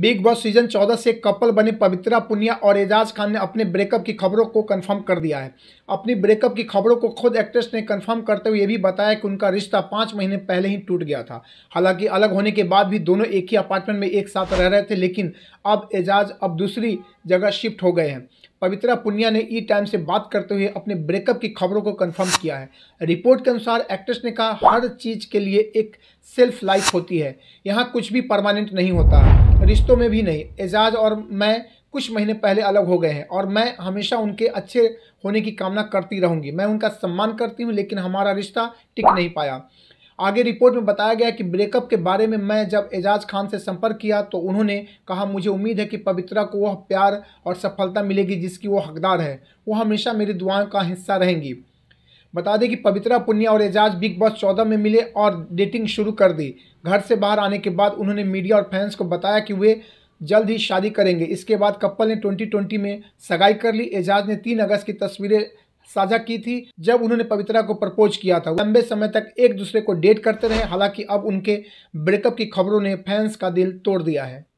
big boss season 14 से couple बने पवित्रा पुनिया और एजाज खान ने अपने ब्रेकअप की खबरों को कंफर्म कर दिया है अपनी ब्रेकअप की खबरों को खुद एक्ट्रेस ने कंफर्म करते हुए ये भी बताया कि उनका रिश्ता पाँच महीने पहले ही टूट गया था हालांकि अलग होने के बाद भी दोनों एक ही अपार्टमेंट में एक साथ रह रहे थे लेकिन अब एजाज अब दूसरी जगह शिफ्ट हो गए हैं पवित्रा पुनिया ने ई टाइम से बात करते हुए अपने ब्रेकअप की खबरों को कंफर्म किया है रिपोर्ट के अनुसार एक्ट्रेस ने कहा हर चीज़ के लिए एक सेल्फ लाइफ होती है यहाँ कुछ भी परमानेंट नहीं होता रिश्तों में भी नहीं एजाज और मैं कुछ महीने पहले अलग हो गए हैं और मैं हमेशा उनके अच्छे होने की कामना करती रहूँगी मैं उनका सम्मान करती हूँ लेकिन हमारा रिश्ता टिक नहीं पाया आगे रिपोर्ट में बताया गया कि ब्रेकअप के बारे में मैं जब एजाज खान से संपर्क किया तो उन्होंने कहा मुझे उम्मीद है कि पवित्रा को वह प्यार और सफलता मिलेगी जिसकी वो हकदार है वो हमेशा मेरी दुआओं का हिस्सा रहेंगी बता दें कि पवित्रा पुनिया और एजाज बिग बॉस चौदह में मिले और डेटिंग शुरू कर दी घर से बाहर आने के बाद उन्होंने मीडिया और फैंस को बताया कि वे जल्द ही शादी करेंगे इसके बाद कपल ने 2020 में सगाई कर ली एजाज ने 3 अगस्त की तस्वीरें साझा की थी जब उन्होंने पवित्रा को प्रपोज किया था लंबे समय तक एक दूसरे को डेट करते रहे हालांकि अब उनके ब्रेकअप की खबरों ने फैंस का दिल तोड़ दिया है